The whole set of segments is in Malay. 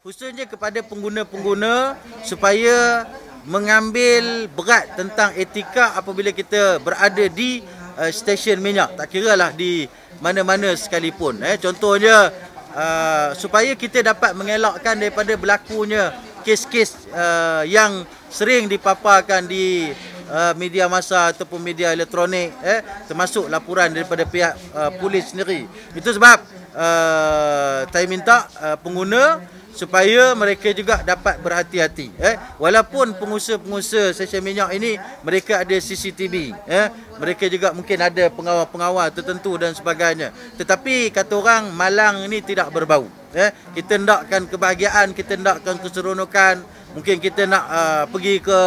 khususnya kepada pengguna-pengguna supaya mengambil berat tentang etika apabila kita berada di uh, stesen minyak tak kira lah di mana-mana sekalipun eh contohnya uh, supaya kita dapat mengelakkan daripada berlakunya kes-kes uh, yang sering dipaparkan di uh, media masa ataupun media elektronik eh termasuk laporan daripada pihak uh, polis sendiri itu sebab uh, saya minta uh, pengguna supaya mereka juga dapat berhati-hati eh walaupun pengusaha-pengusaha stesen minyak ini mereka ada CCTV eh mereka juga mungkin ada pengawal-pengawal tertentu dan sebagainya tetapi kata orang malang ini tidak berbau eh kita hendakkan kebahagiaan kita hendakkan keseronokan mungkin kita nak uh, pergi ke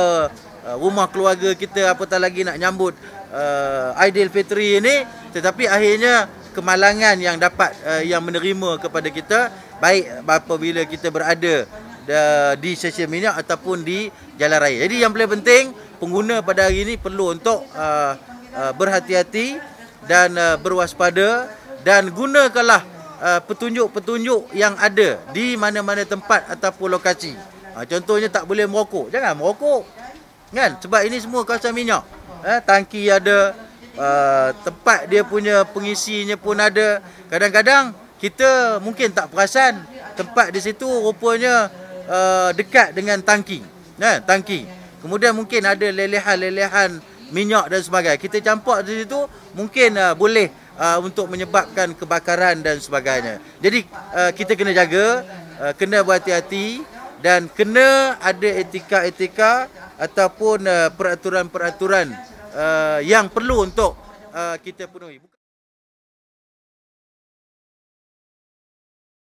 uh, rumah keluarga kita apatah lagi nak nyambut uh, Aidilfitri ini tetapi akhirnya kemalangan yang dapat uh, yang menerima kepada kita baik apabila kita berada uh, di sesi minyak ataupun di jalan raya. Jadi yang paling penting pengguna pada hari ini perlu untuk uh, uh, berhati-hati dan uh, berwaspada dan gunakanlah uh, petunjuk-petunjuk yang ada di mana-mana tempat ataupun lokasi. Uh, contohnya tak boleh merokok. Jangan merokok. Kan? Sebab ini semua kawasan minyak. Uh, tangki ada, uh, tempat dia punya pengisinya pun ada. Kadang-kadang kita mungkin tak perasan tempat di situ rupanya uh, dekat dengan tangki. Nah, tangki. Kemudian mungkin ada lelehan-lelehan minyak dan sebagainya. Kita campur di situ mungkin uh, boleh uh, untuk menyebabkan kebakaran dan sebagainya. Jadi uh, kita kena jaga, uh, kena berhati-hati dan kena ada etika-etika ataupun uh, peraturan-peraturan uh, yang perlu untuk uh, kita penuhi.